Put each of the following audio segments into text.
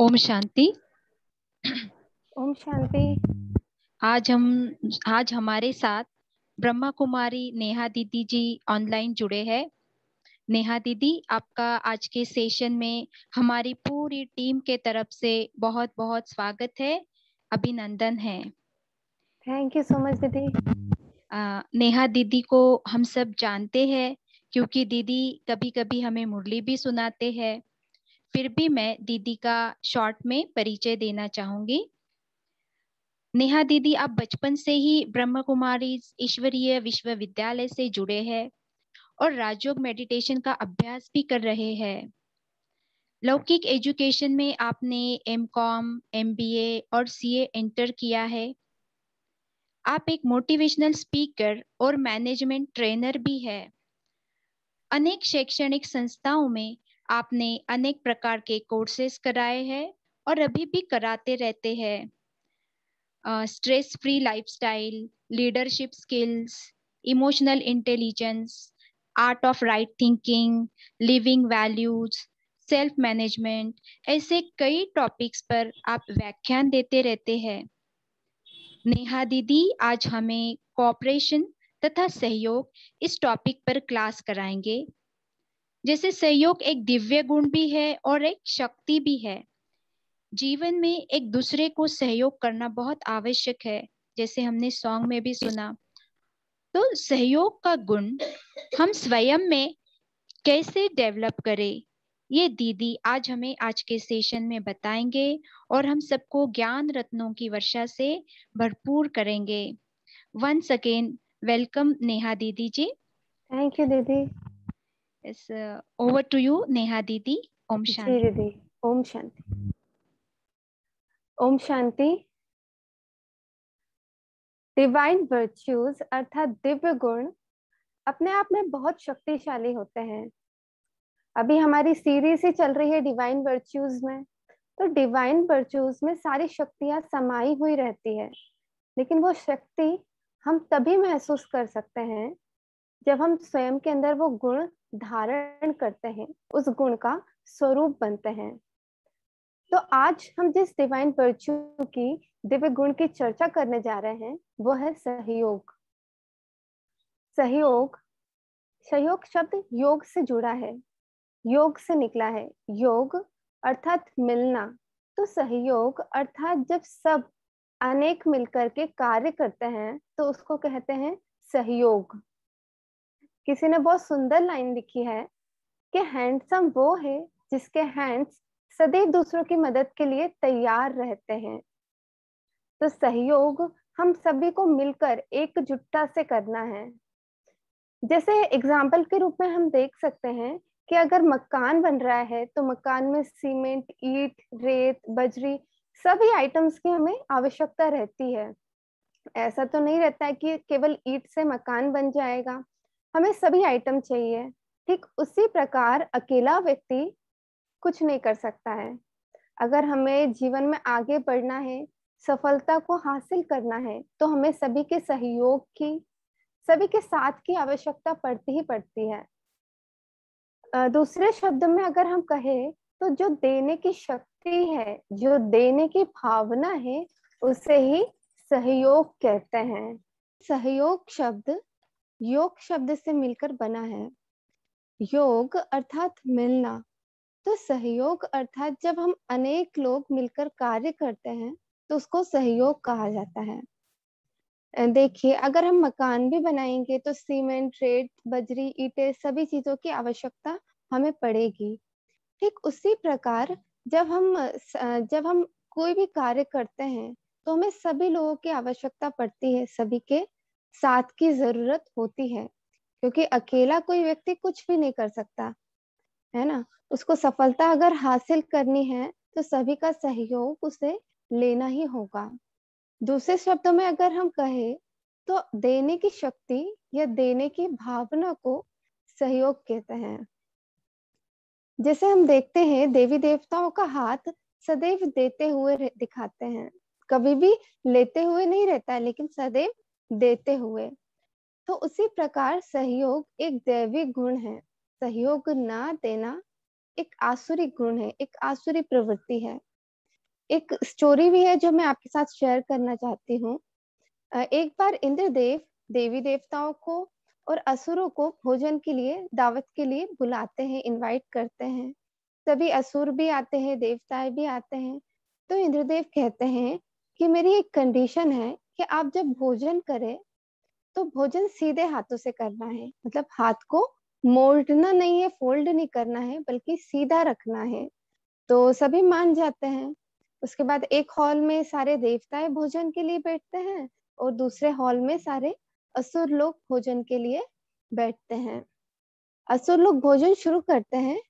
ओम शांति ओम शांति आज हम आज हमारे साथ ब्रह्मा कुमारी नेहा दीदी जी ऑनलाइन जुड़े हैं नेहा दीदी आपका आज के सेशन में हमारी पूरी टीम के तरफ से बहुत बहुत स्वागत है अभिनंदन है थैंक यू सो मच दीदी नेहा दीदी को हम सब जानते हैं क्योंकि दीदी कभी कभी हमें मुरली भी सुनाते हैं फिर भी मैं दीदी का शॉर्ट में परिचय देना चाहूंगी नेहा दीदी आप बचपन से ही ब्रह्म कुमारी ईश्वरीय विश्वविद्यालय से जुड़े हैं और राजयोग मेडिटेशन का अभ्यास भी कर रहे हैं लौकिक एजुकेशन में आपने M Com M B A और सी एंटर किया है आप एक मोटिवेशनल स्पीकर और मैनेजमेंट ट्रेनर भी है अनेक शैक्षणिक संस्थाओं में आपने अनेक प्रकार के कोर्सेस कराए हैं और अभी भी कराते रहते हैं stress free lifestyle leadership skills emotional intelligence art of right thinking living values self management ऐसे कई टॉपिक्स पर आप व्याख्यान देते रहते हैं नेहा दीदी आज हमें कॉपरेशन तथा सहयोग इस टॉपिक पर क्लास कराएंगे जैसे सहयोग एक दिव्य गुण भी है और एक शक्ति भी है जीवन में एक दूसरे को सहयोग करना बहुत आवश्यक है जैसे हमने सॉन्ग में भी सुना तो सहयोग का गुण हम स्वयं में कैसे डेवलप करें ये दीदी आज हमें आज के सेशन में बताएंगे और हम सबको ज्ञान रत्नों की वर्षा से भरपूर करेंगे वंस अगेन वेलकम नेहा दीदी जी थैंक यू दीदी Yes, uh, over to you, Neha Didi. Om Shanti. Didi. Om Shanti. Om Shanti. Divine virtues अर्थात दिव्य गुण अपने आप में बहुत शक्तिशाली होते हैं अभी हमारी सीरीज ही चल रही है डिवाइन वर्च्यूज में तो डिवाइन वर्च्यूज में सारी शक्तियां समाई हुई रहती है लेकिन वो शक्ति हम तभी महसूस कर सकते हैं जब हम स्वयं के अंदर वो गुण धारण करते हैं उस गुण का स्वरूप बनते हैं तो आज हम जिस डिवाइन वर्च्यू की दिव्य गुण की चर्चा करने जा रहे हैं वो है सहयोग सहयोग सहयोग शब्द योग से जुड़ा है योग से निकला है योग अर्थात मिलना तो सहयोग अर्थात जब सब अनेक मिलकर के कार्य करते हैं तो उसको कहते हैं सहयोग किसी ने बहुत सुंदर लाइन लिखी है कि हैंडसम वो है जिसके हैंड्स सदैव दूसरों की मदद के लिए तैयार रहते हैं तो सहयोग हम सभी को मिलकर एकजुटता से करना है जैसे एग्जाम्पल के रूप में हम देख सकते हैं कि अगर मकान बन रहा है तो मकान में सीमेंट ईट रेत बजरी सभी आइटम्स की हमें आवश्यकता रहती है ऐसा तो नहीं रहता है कि केवल ईट से मकान बन जाएगा हमें सभी आइटम चाहिए ठीक उसी प्रकार अकेला व्यक्ति कुछ नहीं कर सकता है अगर हमें जीवन में आगे बढ़ना है सफलता को हासिल करना है तो हमें सभी के सहयोग की सभी के साथ की आवश्यकता पड़ती ही पड़ती है दूसरे शब्द में अगर हम कहें तो जो देने की शक्ति है जो देने की भावना है उसे ही सहयोग कहते हैं सहयोग शब्द योग शब्द से मिलकर बना है योग अर्थात मिलना तो सहयोग अर्थात जब हम अनेक लोग मिलकर कार्य करते हैं तो उसको सहयोग कहा जाता है देखिए अगर हम मकान भी बनाएंगे तो सीमेंट रेत बजरी ईटे सभी चीजों की आवश्यकता हमें पड़ेगी ठीक उसी प्रकार जब हम जब हम कोई भी कार्य करते हैं तो हमें सभी लोगों की आवश्यकता पड़ती है सभी के साथ की जरूरत होती है क्योंकि अकेला कोई व्यक्ति कुछ भी नहीं कर सकता है ना उसको सफलता अगर हासिल करनी है तो सभी का सहयोग उसे लेना ही होगा दूसरे शब्दों में अगर हम कहें तो देने की शक्ति या देने की भावना को सहयोग कहते हैं जैसे हम देखते हैं देवी देवताओं का हाथ सदैव देते हुए दिखाते हैं कभी भी लेते हुए नहीं रहता है लेकिन सदैव देते हुए तो उसी प्रकार सहयोग एक दैविक गुण है सहयोग ना देना एक आसुरी गुण है एक आसुरी प्रवृत्ति है एक स्टोरी भी है जो मैं आपके साथ शेयर करना चाहती हूँ एक बार इंद्रदेव देवी देवताओं को और असुरों को भोजन के लिए दावत के लिए बुलाते हैं इनवाइट करते हैं सभी असुर भी आते हैं देवताएं भी आते हैं तो इंद्रदेव कहते हैं कि मेरी एक कंडीशन है कि आप जब भोजन करें तो भोजन सीधे हाथों से करना है मतलब हाथ को मोड़ना नहीं है फोल्ड नहीं करना है बल्कि सीधा रखना है तो सभी मान जाते हैं उसके बाद एक हॉल में सारे देवताएं भोजन के लिए बैठते हैं और दूसरे हॉल में सारे असुर लोग भोजन के लिए बैठते हैं असुर लोग भोजन शुरू करते हैं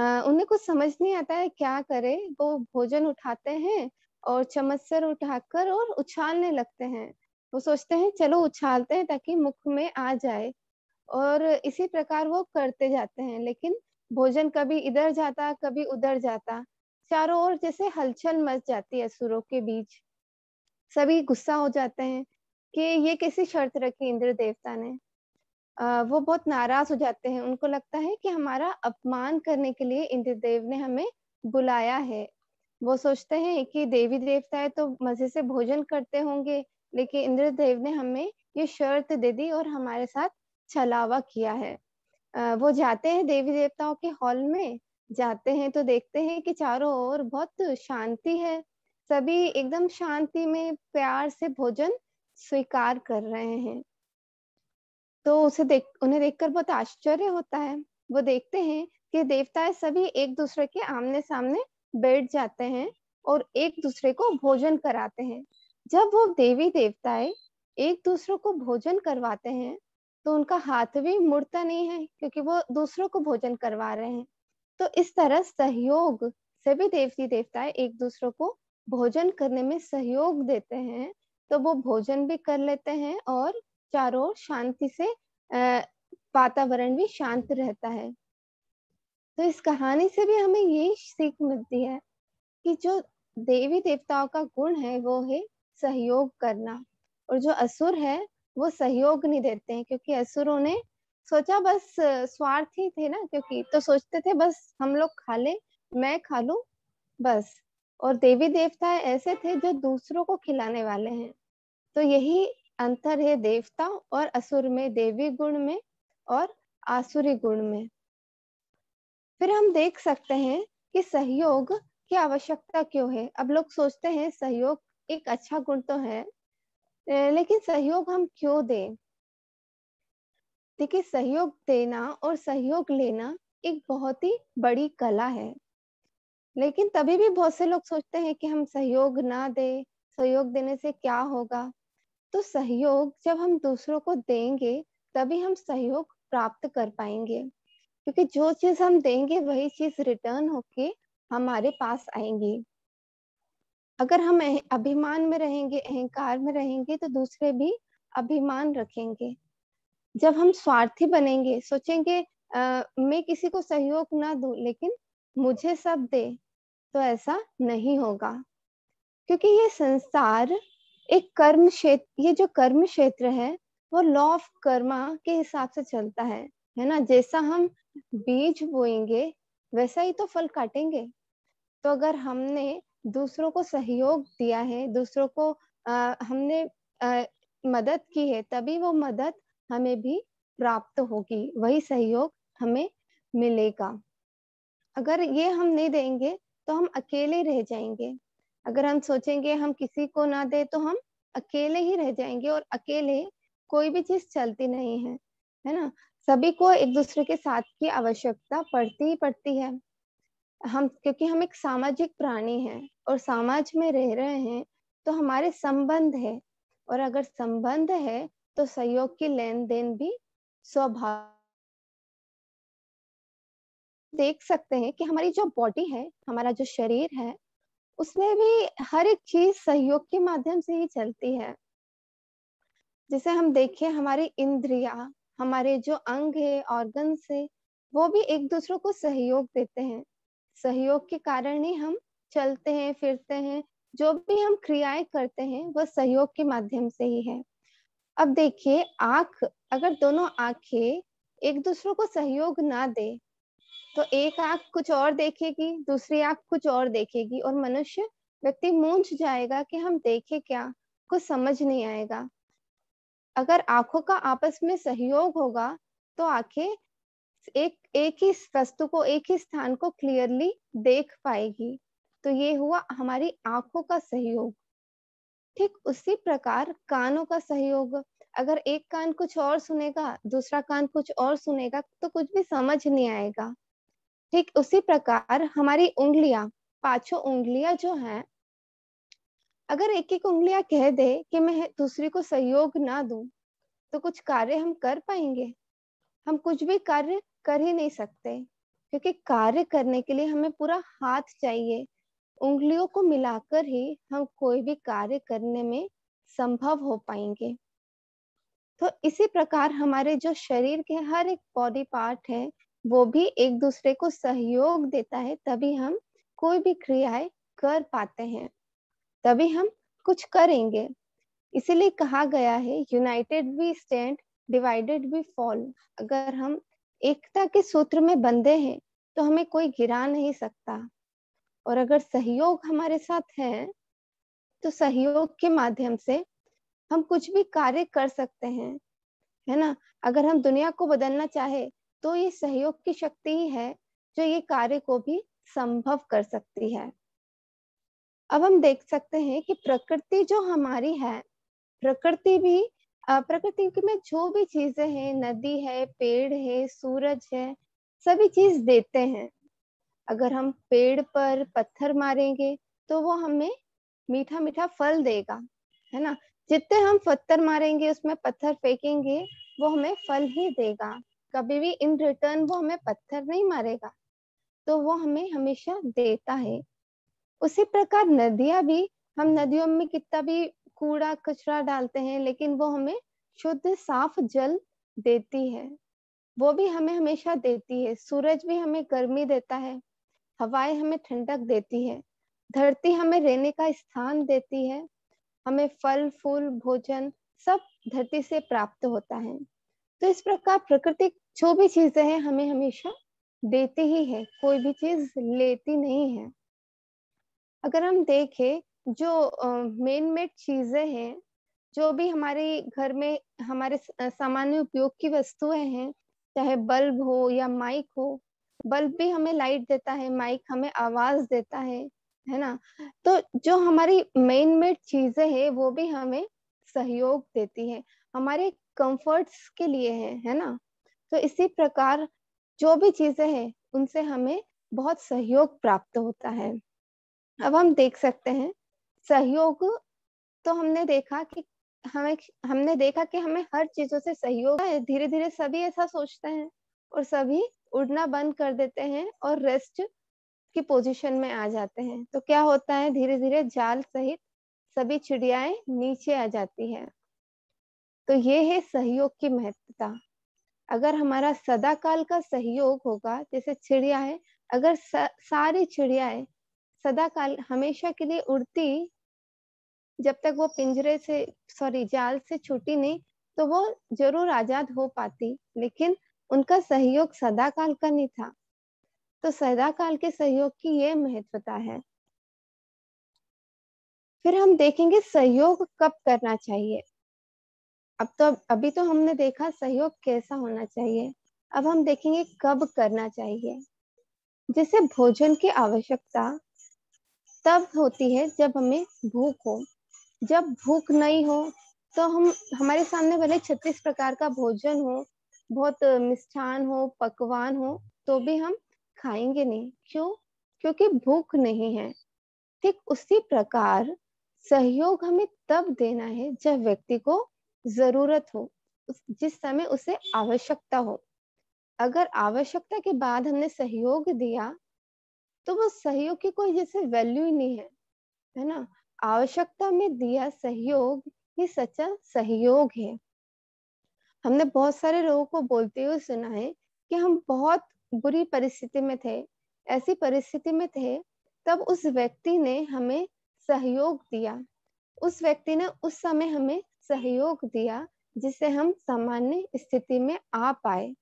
आ, उन्हें कुछ समझ नहीं आता है क्या करे वो भोजन उठाते हैं और सर उठाकर और उछालने लगते हैं वो सोचते हैं चलो उछालते हैं ताकि मुख में आ जाए और इसी प्रकार वो करते जाते हैं लेकिन भोजन कभी इधर जाता कभी उधर जाता चारों ओर जैसे हलचल मच जाती है सुरों के बीच सभी गुस्सा हो जाते हैं कि ये कैसी शर्त रखी इंद्र देवता ने आ, वो बहुत नाराज हो जाते हैं उनको लगता है कि हमारा अपमान करने के लिए इंद्रदेव ने हमें बुलाया है वो सोचते हैं कि देवी देवता है तो मजे से भोजन करते होंगे लेकिन इंद्रदेव ने हमें ये शर्त दे दी और हमारे साथ छलावा किया है वो जाते हैं देवी देवताओं के हॉल में जाते हैं तो देखते हैं कि चारों ओर बहुत शांति है सभी एकदम शांति में प्यार से भोजन स्वीकार कर रहे हैं तो उसे देख उन्हें देखकर बहुत आश्चर्य होता है वो देखते हैं कि देवताएं सभी एक दूसरे के आमने सामने बैठ जाते हैं और एक दूसरे को भोजन कराते हैं जब वो देवी देवताएं एक दूसरे को भोजन करवाते हैं तो उनका हाथ भी मुड़ता नहीं है क्योंकि वो दूसरों को भोजन करवा रहे हैं तो इस तरह सहयोग से भी देवती देवताएं एक दूसरों को भोजन करने में सहयोग देते हैं तो वो भोजन भी कर लेते हैं और चारों शांति से वातावरण भी शांत रहता है तो इस कहानी से भी हमें ये सीख मिलती है कि जो देवी देवताओं का गुण है वो है सहयोग करना और जो असुर है वो सहयोग नहीं देते हैं क्योंकि असुरों ने सोचा बस स्वार्थी थे ना क्योंकि तो सोचते थे बस हम लोग खा ले मैं खा लू बस और देवी देवता ऐसे थे जो दूसरों को खिलाने वाले हैं तो यही अंतर है देवता और असुर में देवी गुण में और आसुरी गुण में फिर हम देख सकते हैं कि सहयोग की आवश्यकता क्यों है अब लोग सोचते हैं सहयोग एक अच्छा गुण तो है लेकिन सहयोग हम क्यों दें देखिए सहयोग देना और सहयोग लेना एक बहुत ही बड़ी कला है लेकिन तभी भी बहुत से लोग सोचते हैं कि हम सहयोग ना दे सहयोग देने से क्या होगा तो सहयोग जब हम दूसरों को देंगे तभी हम सहयोग प्राप्त कर पाएंगे क्योंकि जो चीज हम देंगे वही चीज रिटर्न होके हमारे पास आएंगी अगर हम अभिमान में रहेंगे अहंकार में रहेंगे तो दूसरे भी अभिमान रखेंगे जब हम स्वार्थी बनेंगे सोचेंगे आ, मैं किसी को सहयोग ना दू लेकिन मुझे सब दे तो ऐसा नहीं होगा क्योंकि ये संसार एक कर्म क्षेत्र ये जो कर्म क्षेत्र है वो लॉ ऑफ कर्मा के हिसाब से चलता है है ना जैसा हम बीज बोएंगे वैसा ही तो फल काटेंगे तो अगर हमने दूसरों को सहयोग दिया है दूसरों को आ, हमने आ, मदद की है तभी वो मदद हमें भी प्राप्त होगी वही सहयोग हमें मिलेगा अगर ये हम नहीं देंगे तो हम अकेले रह जाएंगे अगर हम सोचेंगे हम किसी को ना दे तो हम अकेले ही रह जाएंगे और अकेले कोई भी चीज चलती नहीं है है ना सभी को एक दूसरे के साथ की आवश्यकता पड़ती ही पड़ती है हम क्योंकि हम एक सामाजिक प्राणी हैं और समाज में रह रहे हैं तो हमारे संबंध है और अगर संबंध है तो सहयोग की लेन देन भी स्वभाव देख सकते हैं कि हमारी जो बॉडी है हमारा जो शरीर है उसमें भी हर एक चीज सहयोग के माध्यम से ही चलती है जैसे हम देखें हमारी इंद्रिया हमारे जो अंग है ऑर्गन है वो भी एक दूसरों को सहयोग देते हैं सहयोग के कारण ही हम चलते हैं फिरते हैं जो भी हम क्रियाएं करते हैं वह सहयोग के माध्यम से ही है अब देखिए आंख अगर दोनों आंखें एक दूसरों को सहयोग ना दे तो एक आंख कुछ और देखेगी दूसरी आंख कुछ और देखेगी और मनुष्य व्यक्ति मूंझ जाएगा कि हम देखे क्या कुछ समझ नहीं आएगा अगर आंखों का आपस में सहयोग होगा तो आंखें एक एक ही वस्तु को एक ही स्थान को क्लियरली देख पाएगी तो ये हुआ हमारी आंखों का सहयोग ठीक उसी प्रकार कानों का सहयोग अगर एक कान कुछ और सुनेगा दूसरा कान कुछ और सुनेगा तो कुछ भी समझ नहीं आएगा ठीक उसी प्रकार हमारी उंगलियां पांचों उंगलियां जो हैं अगर एक एक उंगलियां कह दे कि मैं दूसरी को सहयोग ना दू तो कुछ कार्य हम कर पाएंगे हम कुछ भी कार्य कर ही नहीं सकते क्योंकि कार्य करने के लिए हमें पूरा हाथ चाहिए उंगलियों को मिलाकर ही हम कोई भी कार्य करने में संभव हो पाएंगे तो इसी प्रकार हमारे जो शरीर के हर एक बॉडी पार्ट है वो भी एक दूसरे को सहयोग देता है तभी हम कोई भी क्रियाएं कर पाते हैं तभी हम कुछ करेंगे इसीलिए कहा गया है united we stand divided we fall अगर हम एकता के सूत्र में बंधे हैं तो हमें कोई गिरा नहीं सकता और अगर सहयोग हमारे साथ है तो सहयोग के माध्यम से हम कुछ भी कार्य कर सकते हैं है ना अगर हम दुनिया को बदलना चाहे तो ये सहयोग की शक्ति ही है जो ये कार्य को भी संभव कर सकती है अब हम देख सकते हैं कि प्रकृति जो हमारी है प्रकृति भी प्रकृति में जो भी चीजें हैं नदी है पेड़ है सूरज है सभी चीज देते हैं अगर हम पेड़ पर पत्थर मारेंगे तो वो हमें मीठा मीठा फल देगा है ना जितने हम पत्थर मारेंगे उसमें पत्थर फेंकेंगे वो हमें फल ही देगा कभी भी इन रिटर्न वो हमें पत्थर नहीं मारेगा तो वो हमें हमेशा देता है उसी प्रकार नदियां भी हम नदियों में कितना भी कूड़ा कचरा डालते हैं लेकिन वो हमें शुद्ध साफ जल देती है वो भी हमें हमेशा देती है सूरज भी हमें गर्मी देता है हवाएं हमें ठंडक देती है धरती हमें रहने का स्थान देती है हमें फल फूल भोजन सब धरती से प्राप्त होता है तो इस प्रकार प्रकृति जो भी चीजें हैं हमें हमेशा देती ही है कोई भी चीज लेती नहीं है अगर हम देखें जो मेन मेड चीजें हैं जो भी हमारे घर में हमारे सामान्य उपयोग की वस्तुएं हैं चाहे बल्ब हो या माइक हो बल्ब भी हमें लाइट देता है माइक हमें आवाज देता है है ना तो जो हमारी मेन मेड चीजें हैं वो भी हमें सहयोग देती है हमारे कंफर्ट्स के लिए है है ना तो इसी प्रकार जो भी चीजें हैं उनसे हमें बहुत सहयोग प्राप्त होता है अब हम देख सकते हैं सहयोग तो हमने देखा कि हमें हमने देखा कि हमें हर चीजों से सहयोग धीरे धीरे सभी ऐसा सोचते हैं और सभी उड़ना बंद कर देते हैं और रेस्ट की पोजीशन में आ जाते हैं तो क्या होता है धीरे धीरे जाल सहित सभी चिड़ियाएं नीचे आ जाती है तो ये है सहयोग की महत्वता अगर हमारा सदाकाल का सहयोग होगा जैसे चिड़िया है अगर सारी चिड़ियाएं सदा काल हमेशा के लिए उड़ती जब तक वो पिंजरे से सॉरी जाल से छूटी नहीं तो वो जरूर आजाद हो पाती लेकिन उनका सहयोग सदा काल का नहीं था तो सदा काल के सहयोग की ये महत्वता है फिर हम देखेंगे सहयोग कब करना चाहिए अब तो अभी तो हमने देखा सहयोग कैसा होना चाहिए अब हम देखेंगे कब करना चाहिए जैसे भोजन की आवश्यकता तब होती है जब हमें भूख हो जब भूख नहीं हो तो हम हमारे सामने भले छत्तीस प्रकार का भोजन हो बहुत मिष्ठान हो पकवान हो तो भी हम खाएंगे नहीं क्यों क्योंकि भूख नहीं है ठीक उसी प्रकार सहयोग हमें तब देना है जब व्यक्ति को जरूरत हो जिस समय उसे आवश्यकता हो अगर आवश्यकता के बाद हमने सहयोग दिया तो वो सहयोग की कोई जैसे वैल्यू ही नहीं है है ना आवश्यकता में दिया सहयोग ही सच्चा सहयोग है हमने बहुत सारे लोगों को बोलते हुए सुना है कि हम बहुत बुरी परिस्थिति में थे ऐसी परिस्थिति में थे तब उस व्यक्ति ने हमें सहयोग दिया उस व्यक्ति ने उस समय हमें सहयोग दिया जिससे हम सामान्य स्थिति में आ पाए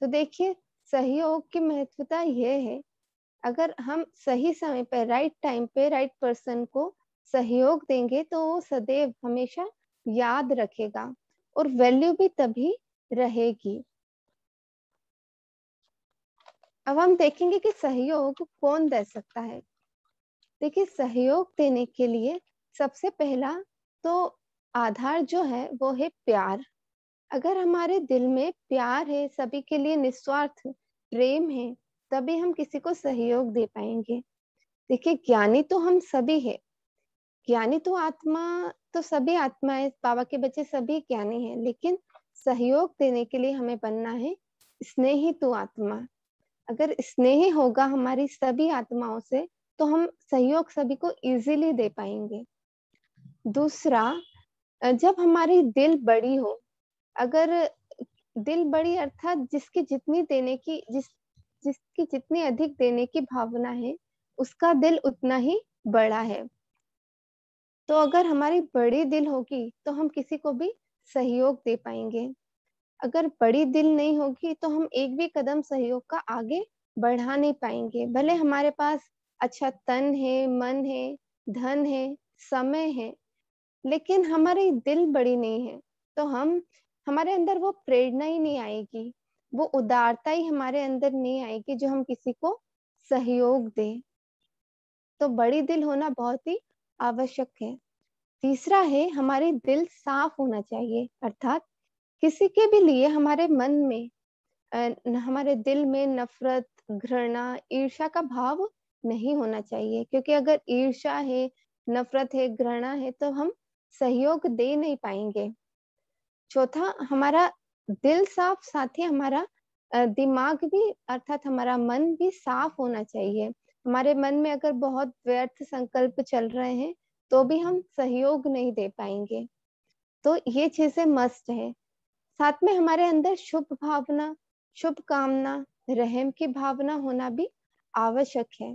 तो देखिए सहयोग की महत्वता यह है अगर हम सही समय पर राइट टाइम पे राइट पर्सन को सहयोग देंगे तो वो सदैव हमेशा याद रखेगा और वैल्यू भी तभी रहेगी अब हम देखेंगे कि सहयोग कौन दे सकता है देखिए सहयोग देने के लिए सबसे पहला तो आधार जो है वो है प्यार अगर हमारे दिल में प्यार है सभी के लिए निस्वार्थ प्रेम है तभी हम किसी को सहयोग दे पाएंगे देखिए ज्ञानी तो हम सभी है ज्ञानी तो आत्मा तो सभी है बाबा के बच्चे सभी ज्ञानी हैं लेकिन सहयोग देने के लिए हमें बनना है स्नेही तो आत्मा अगर स्नेह होगा हमारी सभी आत्माओं से तो हम सहयोग सभी को इजीली दे पाएंगे दूसरा जब हमारी दिल बड़ी हो अगर दिल बड़ी अर्थात जिसकी जितनी देने की जिस जिसकी जितनी अधिक देने की भावना है उसका दिल उतना ही बड़ा है तो अगर हमारी बड़ी दिल होगी तो हम किसी को भी सहयोग दे पाएंगे अगर बड़ी दिल नहीं होगी तो हम एक भी कदम सहयोग का आगे बढ़ा नहीं पाएंगे भले हमारे पास अच्छा तन है मन है धन है समय है लेकिन हमारी दिल बड़ी नहीं है तो हम हमारे अंदर वो प्रेरणा ही नहीं आएगी वो उदारता ही हमारे अंदर नहीं आएगी जो हम किसी को सहयोग दें तो बड़ी दिल होना बहुत ही आवश्यक है तीसरा है हमारे दिल साफ होना चाहिए अर्थात किसी के भी लिए हमारे मन में हमारे दिल में नफरत घृणा ईर्षा का भाव नहीं होना चाहिए क्योंकि अगर ईर्षा है नफरत है घृणा है तो हम सहयोग दे नहीं पाएंगे चौथा हमारा दिल साफ साथ ही हमारा दिमाग भी अर्थात हमारा मन भी साफ होना चाहिए हमारे मन में अगर बहुत व्यर्थ संकल्प चल रहे हैं तो भी हम सहयोग नहीं दे पाएंगे तो ये चीजें मस्त है साथ में हमारे अंदर शुभ भावना शुभ कामना रहम की भावना होना भी आवश्यक है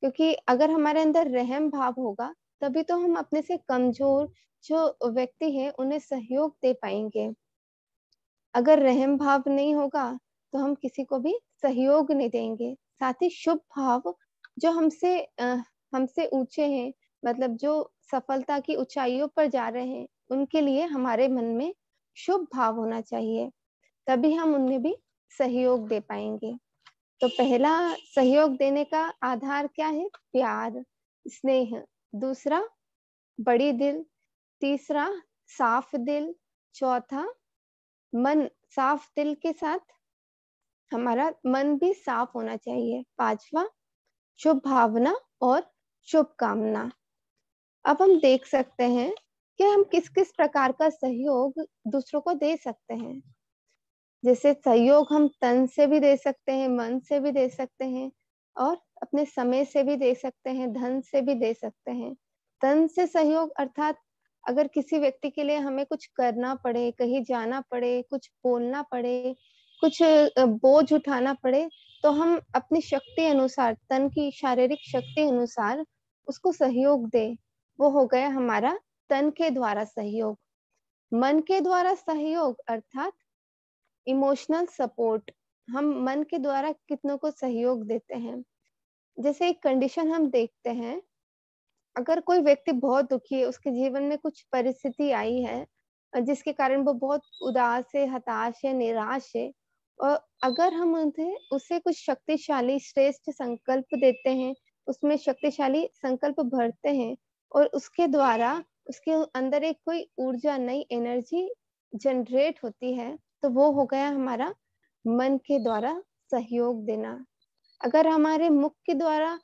क्योंकि अगर हमारे अंदर रहम भाव होगा तभी तो हम अपने से कमजोर जो व्यक्ति है उन्हें सहयोग दे पाएंगे अगर रहम भाव नहीं होगा तो हम किसी को भी सहयोग नहीं देंगे साथ ही शुभ भाव जो हमसे हमसे ऊंचे हैं मतलब जो सफलता की ऊंचाइयों पर जा रहे हैं उनके लिए हमारे मन में शुभ भाव होना चाहिए तभी हम उन्हें भी सहयोग दे पाएंगे तो पहला सहयोग देने का आधार क्या है प्यार स्नेह दूसरा बड़ी दिल तीसरा साफ दिल चौथा मन साफ दिल के साथ हमारा मन भी साफ होना चाहिए पांचवा शुभ भावना और कामना अब हम देख सकते हैं कि हम किस किस प्रकार का सहयोग दूसरों को दे सकते हैं जैसे सहयोग हम तन से भी दे सकते हैं मन से भी दे सकते हैं और अपने समय से भी दे सकते हैं धन से भी दे सकते हैं तन से सहयोग अर्थात अगर किसी व्यक्ति के लिए हमें कुछ करना पड़े कहीं जाना पड़े कुछ बोलना पड़े कुछ बोझ उठाना पड़े तो हम अपनी शक्ति अनुसार तन की शारीरिक शक्ति अनुसार उसको सहयोग दे वो हो गया हमारा तन के द्वारा सहयोग मन के द्वारा सहयोग अर्थात इमोशनल सपोर्ट हम मन के द्वारा कितनों को सहयोग देते हैं जैसे एक कंडीशन हम देखते हैं अगर कोई व्यक्ति बहुत दुखी है उसके जीवन में कुछ परिस्थिति आई है जिसके कारण वो बहुत उदास है हताश है निराश है और अगर हम उन्हें उसे कुछ शक्तिशाली श्रेष्ठ संकल्प देते हैं उसमें शक्तिशाली संकल्प भरते हैं और उसके द्वारा उसके अंदर एक कोई ऊर्जा नई एनर्जी जनरेट होती है तो वो हो गया हमारा मन के द्वारा सहयोग देना अगर हमारे मुख के द्वारा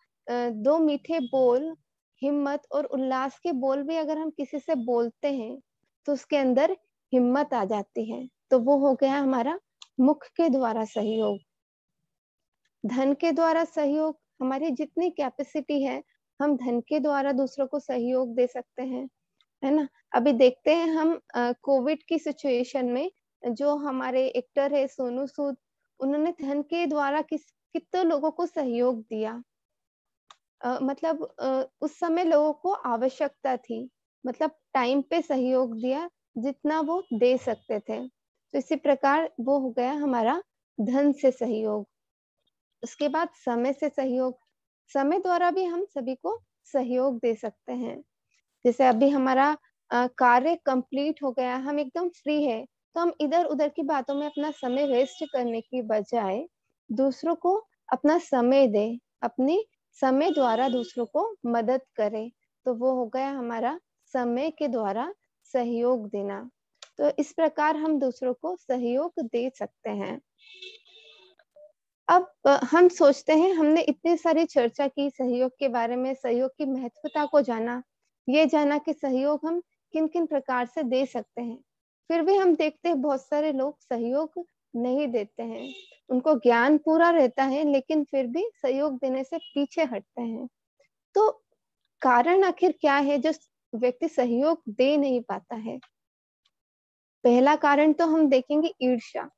दो मीठे बोल हिम्मत और उल्लास के बोल भी अगर हम किसी से बोलते हैं तो उसके अंदर हिम्मत आ जाती है तो वो हो गया हमारा मुख के द्वारा सहयोग धन के द्वारा सहयोग हमारी जितनी कैपेसिटी है हम धन के द्वारा दूसरों को सहयोग दे सकते हैं है ना अभी देखते हैं हम कोविड की सिचुएशन में जो हमारे एक्टर है सोनू सूद उन्होंने धन के द्वारा किस कितने लोगों को सहयोग दिया मतलब उस समय लोगों को आवश्यकता थी मतलब टाइम पे सहयोग दिया जितना वो दे सकते थे तो इसी प्रकार वो हो गया हमारा धन से सहयोग उसके बाद समय से सहयोग समय द्वारा भी हम सभी को सहयोग दे सकते हैं जैसे अभी हमारा कार्य कंप्लीट हो गया हम एकदम फ्री है तो हम इधर उधर की बातों में अपना समय वेस्ट करने की बजाय दूसरों को अपना समय दे अपनी समय द्वारा दूसरों को मदद करे तो वो हो गया हमारा समय के द्वारा सहयोग देना तो इस प्रकार हम दूसरों को सहयोग दे सकते हैं अब हम सोचते हैं हमने इतनी सारी चर्चा की सहयोग के बारे में सहयोग की महत्वता को जाना ये जाना कि सहयोग हम किन किन प्रकार से दे सकते हैं फिर भी हम देखते हैं बहुत सारे लोग सहयोग नहीं देते हैं उनको ज्ञान पूरा रहता है लेकिन फिर भी सहयोग देने से पीछे हटते हैं तो कारण आखिर क्या है जो व्यक्ति सहयोग दे नहीं पाता है पहला कारण तो हम देखेंगे ईर्ष्या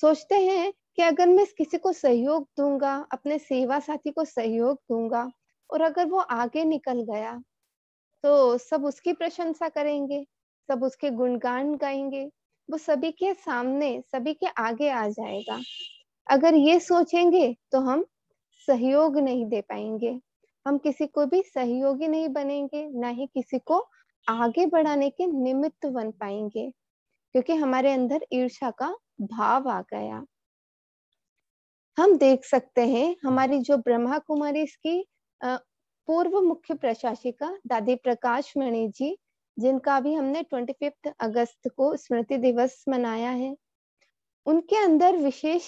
सोचते हैं कि अगर मैं किसी को सहयोग दूंगा अपने सेवा साथी को सहयोग दूंगा और अगर वो आगे निकल गया तो सब उसकी प्रशंसा करेंगे सब उसके गुणगान गाएंगे वो सभी के सामने सभी के आगे आ जाएगा अगर ये सोचेंगे तो हम सहयोग नहीं दे पाएंगे हम किसी को भी सहयोगी नहीं बनेंगे ना ही किसी को आगे बढ़ाने के निमित्त बन पाएंगे क्योंकि हमारे अंदर ईर्षा का भाव आ गया हम देख सकते हैं हमारी जो ब्रह्मा कुमारी इसकी पूर्व मुख्य प्रशासिका दादी प्रकाश मणि जी जिनका भी हमने ट्वेंटी फिफ्थ अगस्त को स्मृति दिवस मनाया है उनके अंदर विशेष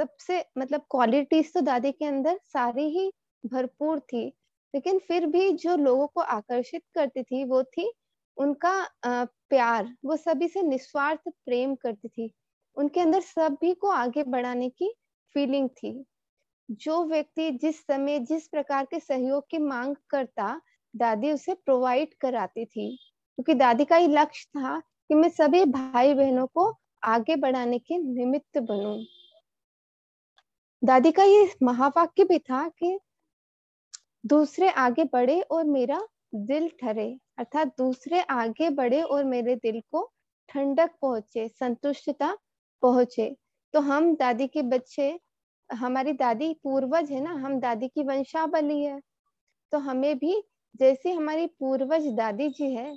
सबसे मतलब क्वालिटीज तो दादी के अंदर सारी ही भरपूर थी लेकिन फिर भी जो लोगों को आकर्षित करती थी वो थी उनका प्यार वो सभी से निस्वार्थ प्रेम करती थी उनके अंदर सभी को आगे बढ़ाने की फीलिंग थी जो व्यक्ति जिस समय जिस प्रकार के सहयोग की मांग करता दादी उसे प्रोवाइड कराती थी क्योंकि दादी का ही लक्ष्य था कि मैं सभी भाई बहनों को आगे बढ़ाने के निमित्त बनू दादी का ये महावाक्य भी था कि दूसरे आगे बढ़े और मेरा दिल ठरे अर्थात दूसरे आगे बढ़े और मेरे दिल को ठंडक पहुंचे संतुष्टता पहुंचे तो हम दादी के बच्चे हमारी दादी पूर्वज है ना हम दादी की वंशावली है तो हमें भी जैसे हमारी पूर्वज दादी जी है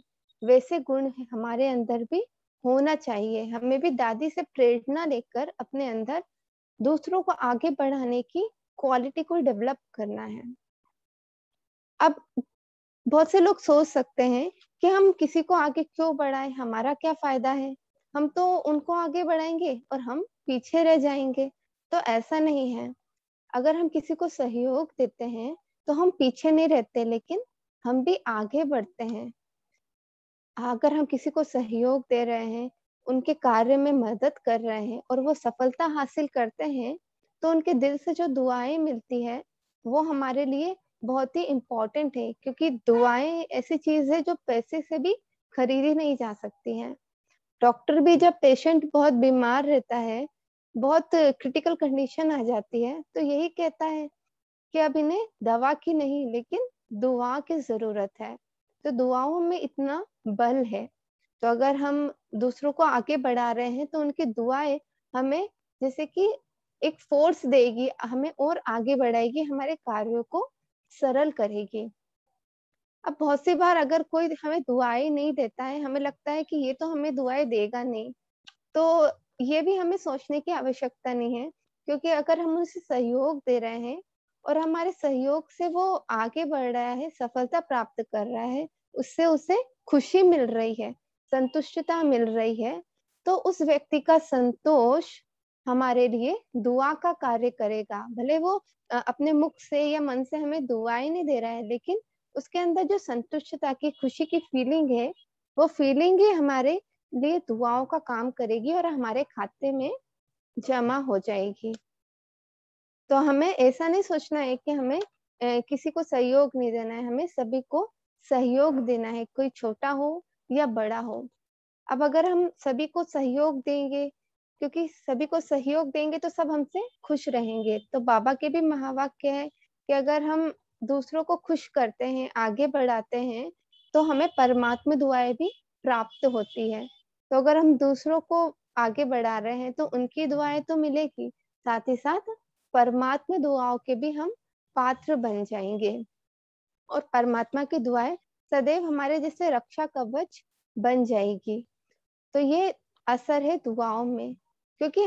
वैसे गुण हमारे अंदर भी होना चाहिए हमें भी दादी से प्रेरणा लेकर अपने अंदर दूसरों को आगे बढ़ाने की क्वालिटी को डेवलप करना है अब बहुत से लोग सोच सकते हैं कि हम किसी को आगे क्यों बढ़ाए हमारा क्या फायदा है हम तो उनको आगे बढ़ाएंगे और हम पीछे रह जाएंगे तो ऐसा नहीं है अगर हम किसी को सहयोग देते हैं तो हम पीछे नहीं रहते लेकिन हम भी आगे बढ़ते हैं अगर हम किसी को सहयोग दे रहे हैं उनके कार्य में मदद कर रहे हैं और वो सफलता हासिल करते हैं तो उनके दिल से जो दुआएं मिलती है वो हमारे लिए बहुत ही इम्पोर्टेंट है क्योंकि दुआएं ऐसी चीज है जो पैसे से भी खरीदी नहीं जा सकती है डॉक्टर भी जब पेशेंट बहुत बीमार रहता है बहुत क्रिटिकल कंडीशन आ जाती है तो यही कहता है कि अब इन्हें दवा की नहीं लेकिन दुआ की जरूरत है तो दुआओं में इतना बल है तो अगर हम दूसरों को आगे बढ़ा रहे हैं तो उनकी दुआएं हमें जैसे कि एक फोर्स देगी हमें और आगे बढ़ाएगी हमारे कार्यों को सरल करेगी अब बहुत सी बार अगर कोई हमें दुआएं नहीं देता है हमें लगता है कि ये तो हमें दुआएं देगा नहीं तो ये भी हमें सोचने की आवश्यकता नहीं है क्योंकि अगर हम उसे सहयोग दे रहे हैं और हमारे सहयोग से वो आगे बढ़ रहा है सफलता प्राप्त कर रहा है उससे उसे खुशी मिल रही है संतुष्टता मिल रही है तो उस व्यक्ति का संतोष हमारे लिए दुआ का कार्य करेगा भले वो अपने मुख से या मन से हमें दुआ ही नहीं दे रहा है लेकिन उसके अंदर जो संतुष्टता की खुशी की फीलिंग है वो फीलिंग ही हमारे लिए दुआओं का काम करेगी और हमारे खाते में जमा हो जाएगी तो हमें ऐसा नहीं सोचना है कि हमें ए, किसी को सहयोग नहीं देना है हमें सभी को सहयोग देना है कोई छोटा हो या बड़ा हो अब अगर हम सभी को सहयोग देंगे क्योंकि सभी को सहयोग देंगे तो सब हमसे खुश रहेंगे तो बाबा के भी महावाक्य है कि अगर हम दूसरों को खुश करते हैं आगे बढ़ाते हैं तो हमें परमात्मा दुआएं भी प्राप्त होती है तो अगर हम दूसरों को आगे बढ़ा रहे हैं तो उनकी दुआएं तो मिलेगी साथ ही साथ परमात्मा दुआओं के भी हम पात्र बन जाएंगे और परमात्मा की दुआएं सदैव हमारे जैसे रक्षा कवच बन जाएगी तो ये असर है दुआओं में क्योंकि